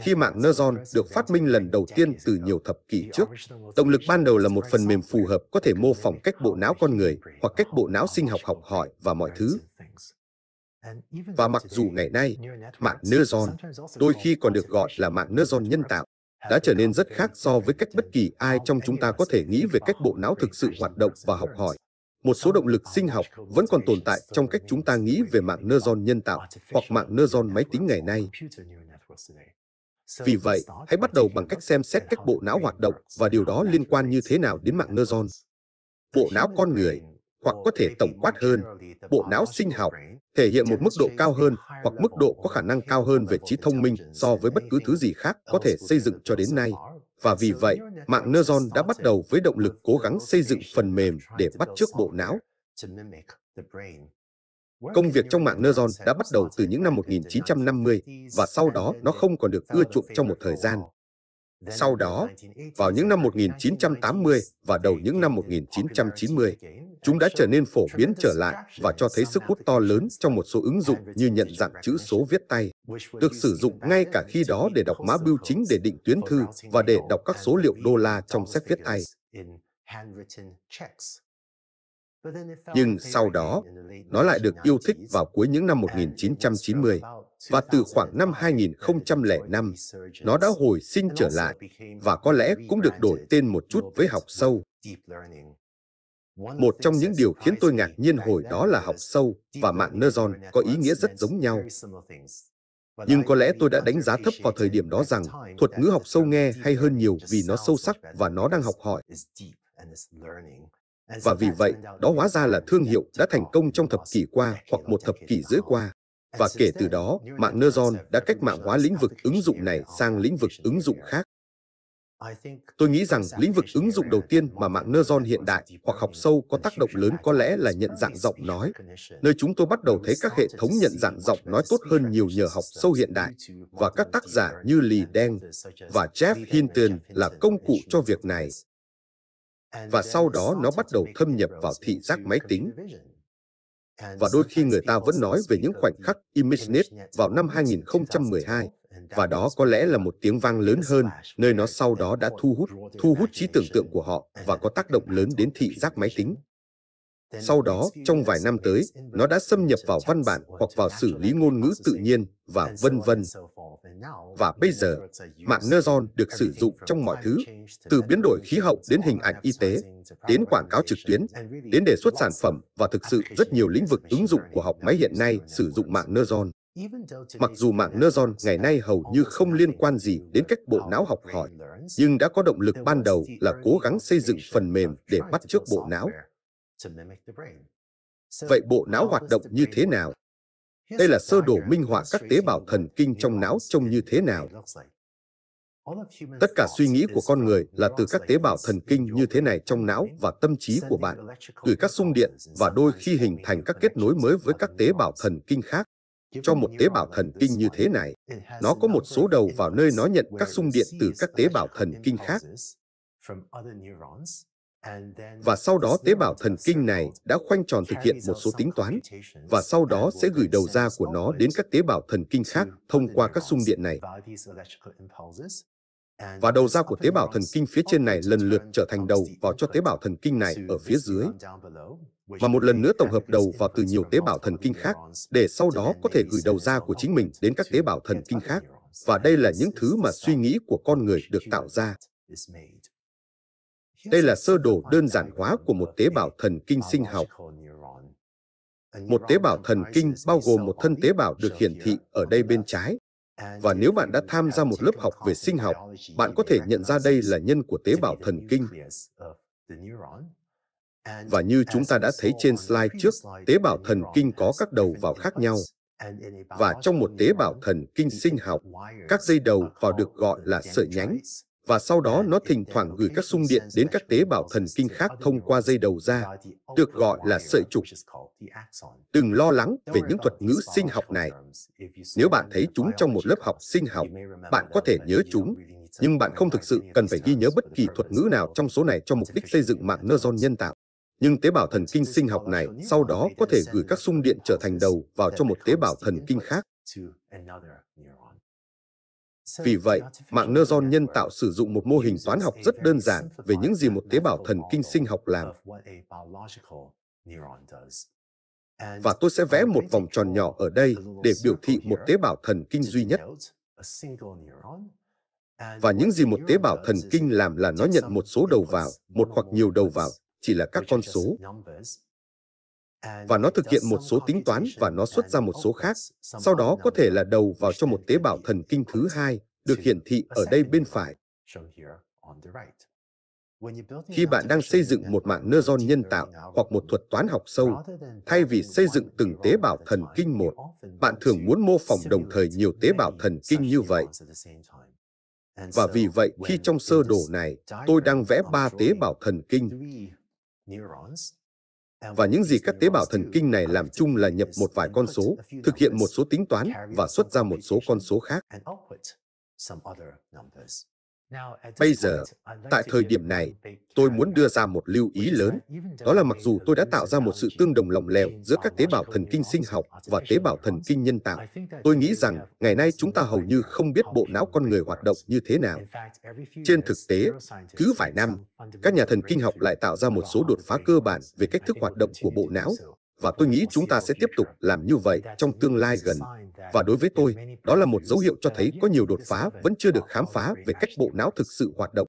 Khi mạng Neuron được phát minh lần đầu tiên từ nhiều thập kỷ trước, động lực ban đầu là một phần mềm phù hợp có thể mô phỏng cách bộ não con người hoặc cách bộ não sinh học học hỏi và mọi thứ. Và mặc dù ngày nay, mạng Neuron đôi khi còn được gọi là mạng Neuron nhân tạo, đã trở nên rất khác so với cách bất kỳ ai trong chúng ta có thể nghĩ về cách bộ não thực sự hoạt động và học hỏi một số động lực sinh học vẫn còn tồn tại trong cách chúng ta nghĩ về mạng neuron nhân tạo hoặc mạng neuron máy tính ngày nay. Vì vậy, hãy bắt đầu bằng cách xem xét cách bộ não hoạt động và điều đó liên quan như thế nào đến mạng neuron. Bộ não con người, hoặc có thể tổng quát hơn, bộ não sinh học thể hiện một mức độ cao hơn hoặc mức độ có khả năng cao hơn về trí thông minh so với bất cứ thứ gì khác có thể xây dựng cho đến nay. Và vì vậy, mạng neuron đã bắt đầu với động lực cố gắng xây dựng phần mềm để bắt chước bộ não. Công việc trong mạng neuron đã bắt đầu từ những năm 1950 và sau đó nó không còn được ưa chuộng trong một thời gian. Sau đó, vào những năm 1980 và đầu những năm 1990, chúng đã trở nên phổ biến trở lại và cho thấy sức hút to lớn trong một số ứng dụng như nhận dạng chữ số viết tay, được sử dụng ngay cả khi đó để đọc mã bưu chính để định tuyến thư và để đọc các số liệu đô la trong sách viết tay. Nhưng sau đó, nó lại được yêu thích vào cuối những năm 1990 và từ khoảng năm 2005, nó đã hồi sinh trở lại và có lẽ cũng được đổi tên một chút với học sâu. Một trong những điều khiến tôi ngạc nhiên hồi đó là học sâu và mạng neuron có ý nghĩa rất giống nhau. Nhưng có lẽ tôi đã đánh giá thấp vào thời điểm đó rằng thuật ngữ học sâu nghe hay hơn nhiều vì nó sâu sắc và nó đang học hỏi. Và vì vậy, đó hóa ra là thương hiệu đã thành công trong thập kỷ qua hoặc một thập kỷ dưới qua. Và kể từ đó, mạng Neuron đã cách mạng hóa lĩnh vực ứng dụng này sang lĩnh vực ứng dụng khác. Tôi nghĩ rằng lĩnh vực ứng dụng đầu tiên mà mạng neuron hiện đại hoặc học sâu có tác động lớn có lẽ là nhận dạng giọng nói, nơi chúng tôi bắt đầu thấy các hệ thống nhận dạng giọng nói tốt hơn nhiều nhờ học sâu hiện đại và các tác giả như Lee Deng và Jeff Hinton là công cụ cho việc này và sau đó nó bắt đầu thâm nhập vào thị giác máy tính. Và đôi khi người ta vẫn nói về những khoảnh khắc ImageNet vào năm 2012, và đó có lẽ là một tiếng vang lớn hơn, nơi nó sau đó đã thu hút, thu hút trí tưởng tượng của họ và có tác động lớn đến thị giác máy tính. Sau đó, trong vài năm tới, nó đã xâm nhập vào văn bản hoặc vào xử lý ngôn ngữ tự nhiên và vân vân, và bây giờ, mạng neuron được sử dụng trong mọi thứ, từ biến đổi khí hậu đến hình ảnh y tế, đến quảng cáo trực tuyến, đến đề xuất sản phẩm và thực sự rất nhiều lĩnh vực ứng dụng của học máy hiện nay sử dụng mạng neuron. Mặc dù mạng neuron ngày nay hầu như không liên quan gì đến cách bộ não học hỏi, nhưng đã có động lực ban đầu là cố gắng xây dựng phần mềm để bắt chước bộ não. Vậy bộ não hoạt động như thế nào? Đây là sơ đồ minh họa các tế bào thần kinh trong não trông như thế nào. Tất cả suy nghĩ của con người là từ các tế bào thần kinh như thế này trong não và tâm trí của bạn, gửi các xung điện và đôi khi hình thành các kết nối mới với các tế bào thần kinh khác. Cho một tế bào thần kinh như thế này, nó có một số đầu vào nơi nó nhận các xung điện từ các tế bào thần kinh khác. Và sau đó tế bào thần kinh này đã khoanh tròn thực hiện một số tính toán và sau đó sẽ gửi đầu ra của nó đến các tế bào thần kinh khác thông qua các xung điện này. Và đầu ra của tế bào thần kinh phía trên này lần lượt trở thành đầu vào cho tế bào thần kinh này ở phía dưới và một lần nữa tổng hợp đầu vào từ nhiều tế bào thần kinh khác để sau đó có thể gửi đầu ra của chính mình đến các tế bào thần kinh khác. Và đây là những thứ mà suy nghĩ của con người được tạo ra. Đây là sơ đồ đơn giản hóa của một tế bào thần kinh sinh học. Một tế bào thần kinh bao gồm một thân tế bào được hiển thị ở đây bên trái. Và nếu bạn đã tham gia một lớp học về sinh học, bạn có thể nhận ra đây là nhân của tế bào thần kinh. Và như chúng ta đã thấy trên slide trước, tế bào thần kinh có các đầu vào khác nhau. Và trong một tế bào thần kinh sinh học, các dây đầu vào được gọi là sợi nhánh, và sau đó nó thỉnh thoảng gửi các xung điện đến các tế bào thần kinh khác thông qua dây đầu ra, được gọi là sợi trục. Đừng lo lắng về những thuật ngữ sinh học này. Nếu bạn thấy chúng trong một lớp học sinh học, bạn có thể nhớ chúng, nhưng bạn không thực sự cần phải ghi nhớ bất kỳ thuật ngữ nào trong số này cho mục đích xây dựng mạng neuron nhân tạo. Nhưng tế bào thần kinh sinh học này sau đó có thể gửi các xung điện trở thành đầu vào cho một tế bào thần kinh khác. Vì vậy, mạng neuron nhân tạo sử dụng một mô hình toán học rất đơn giản về những gì một tế bào thần kinh sinh học làm. Và tôi sẽ vẽ một vòng tròn nhỏ ở đây để biểu thị một tế bào thần kinh duy nhất. Và những gì một tế bào thần kinh làm là nó nhận một số đầu vào, một hoặc nhiều đầu vào, chỉ là các con số và nó thực hiện một số tính toán và nó xuất ra một số khác, sau đó có thể là đầu vào cho một tế bào thần kinh thứ hai, được hiển thị ở đây bên phải. Khi bạn đang xây dựng một mạng neuron nhân tạo hoặc một thuật toán học sâu, thay vì xây dựng từng tế bào thần kinh một, bạn thường muốn mô phỏng đồng thời nhiều tế bào thần kinh như vậy. Và vì vậy, khi trong sơ đồ này, tôi đang vẽ ba tế bào thần kinh, và những gì các tế bào thần kinh này làm chung là nhập một vài con số, thực hiện một số tính toán và xuất ra một số con số khác. Bây giờ, tại thời điểm này, tôi muốn đưa ra một lưu ý lớn, đó là mặc dù tôi đã tạo ra một sự tương đồng lỏng lẻo giữa các tế bào thần kinh sinh học và tế bào thần kinh nhân tạo, tôi nghĩ rằng ngày nay chúng ta hầu như không biết bộ não con người hoạt động như thế nào. Trên thực tế, cứ vài năm, các nhà thần kinh học lại tạo ra một số đột phá cơ bản về cách thức hoạt động của bộ não, và tôi nghĩ chúng ta sẽ tiếp tục làm như vậy trong tương lai gần và đối với tôi, đó là một dấu hiệu cho thấy có nhiều đột phá vẫn chưa được khám phá về cách bộ não thực sự hoạt động.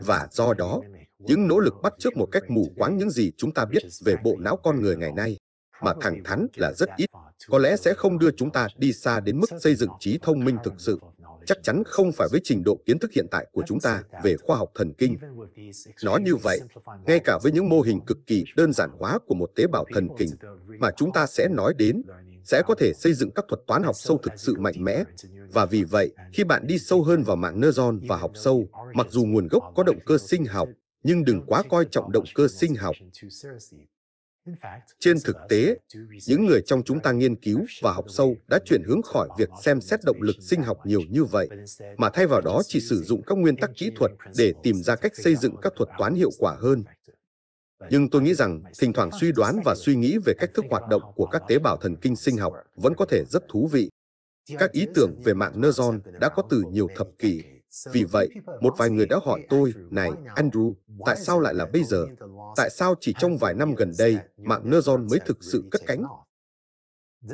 Và do đó, những nỗ lực bắt chước một cách mù quáng những gì chúng ta biết về bộ não con người ngày nay, mà thẳng thắn là rất ít, có lẽ sẽ không đưa chúng ta đi xa đến mức xây dựng trí thông minh thực sự chắc chắn không phải với trình độ kiến thức hiện tại của chúng ta về khoa học thần kinh. Nói như vậy, ngay cả với những mô hình cực kỳ đơn giản hóa của một tế bào thần kinh mà chúng ta sẽ nói đến, sẽ có thể xây dựng các thuật toán học sâu thực sự mạnh mẽ. Và vì vậy, khi bạn đi sâu hơn vào mạng neuron và học sâu, mặc dù nguồn gốc có động cơ sinh học, nhưng đừng quá coi trọng động cơ sinh học. Trên thực tế, những người trong chúng ta nghiên cứu và học sâu đã chuyển hướng khỏi việc xem xét động lực sinh học nhiều như vậy, mà thay vào đó chỉ sử dụng các nguyên tắc kỹ thuật để tìm ra cách xây dựng các thuật toán hiệu quả hơn nhưng tôi nghĩ rằng thỉnh thoảng suy đoán và suy nghĩ về cách thức hoạt động của các tế bào thần kinh sinh học vẫn có thể rất thú vị. Các ý tưởng về mạng neuron đã có từ nhiều thập kỷ. Vì vậy, một vài người đã hỏi tôi, này, Andrew, tại sao lại là bây giờ? Tại sao chỉ trong vài năm gần đây, mạng neuron mới thực sự cất cánh?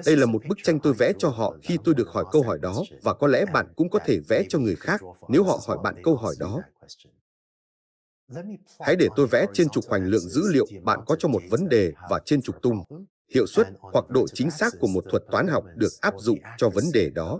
Đây là một bức tranh tôi vẽ cho họ khi tôi được hỏi câu hỏi đó và có lẽ bạn cũng có thể vẽ cho người khác nếu họ hỏi bạn câu hỏi đó. Hãy để tôi vẽ trên trục hoành lượng dữ liệu bạn có cho một vấn đề và trên trục tung. Hiệu suất hoặc độ chính xác của một thuật toán học được áp dụng cho vấn đề đó.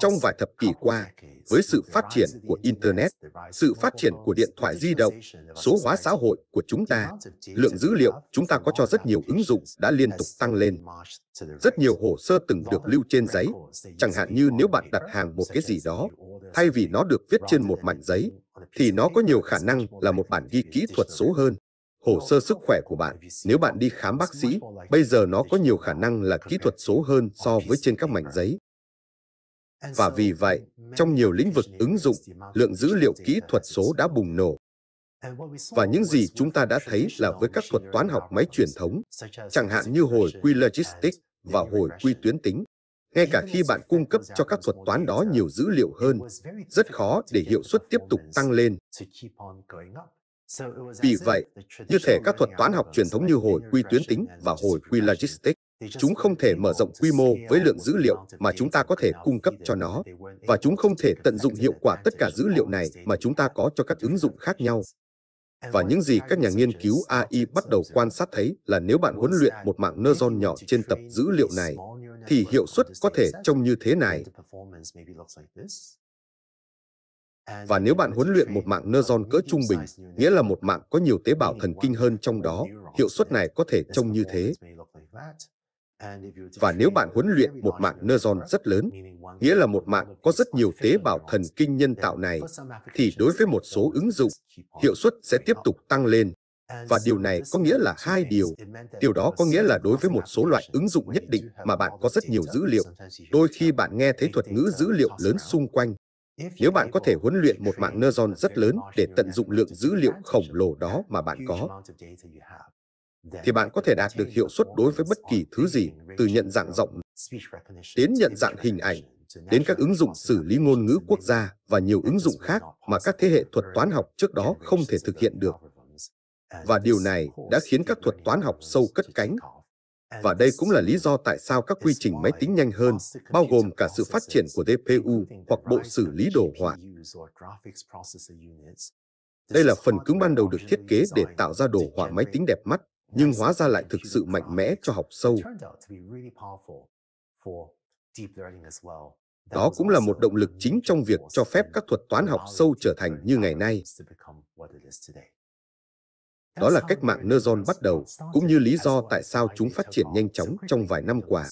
Trong vài thập kỷ qua, với sự phát triển của Internet, sự phát triển của điện thoại di động, số hóa xã hội của chúng ta, lượng dữ liệu chúng ta có cho rất nhiều ứng dụng đã liên tục tăng lên. Rất nhiều hồ sơ từng được lưu trên giấy, chẳng hạn như nếu bạn đặt hàng một cái gì đó, thay vì nó được viết trên một mảnh giấy, thì nó có nhiều khả năng là một bản ghi kỹ thuật số hơn hồ sơ sức khỏe của bạn. Nếu bạn đi khám bác sĩ, bây giờ nó có nhiều khả năng là kỹ thuật số hơn so với trên các mảnh giấy. Và vì vậy, trong nhiều lĩnh vực ứng dụng, lượng dữ liệu kỹ thuật số đã bùng nổ. Và những gì chúng ta đã thấy là với các thuật toán học máy truyền thống, chẳng hạn như hồi quy logistic và hồi quy tuyến tính, ngay cả khi bạn cung cấp cho các thuật toán đó nhiều dữ liệu hơn, rất khó để hiệu suất tiếp tục tăng lên. Vì vậy, như thể các thuật toán học truyền thống như hồi quy tuyến tính và hồi quy logistic Chúng không thể mở rộng quy mô với lượng dữ liệu mà chúng ta có thể cung cấp cho nó, và chúng không thể tận dụng hiệu quả tất cả dữ liệu này mà chúng ta có cho các ứng dụng khác nhau. Và những gì các nhà nghiên cứu AI bắt đầu quan sát thấy là nếu bạn huấn luyện một mạng neuron nhỏ trên tập dữ liệu này, thì hiệu suất có thể trông như thế này. Và nếu bạn huấn luyện một mạng neuron cỡ trung bình, nghĩa là một mạng có nhiều tế bào thần kinh hơn trong đó, hiệu suất này có thể trông như thế. Và nếu bạn huấn luyện một mạng neuron rất lớn, nghĩa là một mạng có rất nhiều tế bào thần kinh nhân tạo này, thì đối với một số ứng dụng, hiệu suất sẽ tiếp tục tăng lên. Và điều này có nghĩa là hai điều. Điều đó có nghĩa là đối với một số loại ứng dụng nhất định mà bạn có rất nhiều dữ liệu, đôi khi bạn nghe thấy thuật ngữ dữ liệu lớn xung quanh. Nếu bạn có thể huấn luyện một mạng neuron rất lớn để tận dụng lượng dữ liệu khổng lồ đó mà bạn có, thì bạn có thể đạt được hiệu suất đối với bất kỳ thứ gì, từ nhận dạng giọng đến nhận dạng hình ảnh, đến các ứng dụng xử lý ngôn ngữ quốc gia và nhiều ứng dụng khác mà các thế hệ thuật toán học trước đó không thể thực hiện được. Và điều này đã khiến các thuật toán học sâu cất cánh. Và đây cũng là lý do tại sao các quy trình máy tính nhanh hơn, bao gồm cả sự phát triển của DPU hoặc bộ xử lý đồ họa. Đây là phần cứng ban đầu được thiết kế để tạo ra đồ họa máy tính đẹp mắt, nhưng hóa ra lại thực sự mạnh mẽ cho học sâu. Đó cũng là một động lực chính trong việc cho phép các thuật toán học sâu trở thành như ngày nay. Đó là cách mạng neuron bắt đầu, cũng như lý do tại sao chúng phát triển nhanh chóng trong vài năm qua.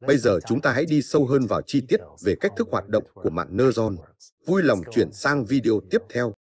Bây giờ chúng ta hãy đi sâu hơn vào chi tiết về cách thức hoạt động của mạng neuron. Vui lòng chuyển sang video tiếp theo.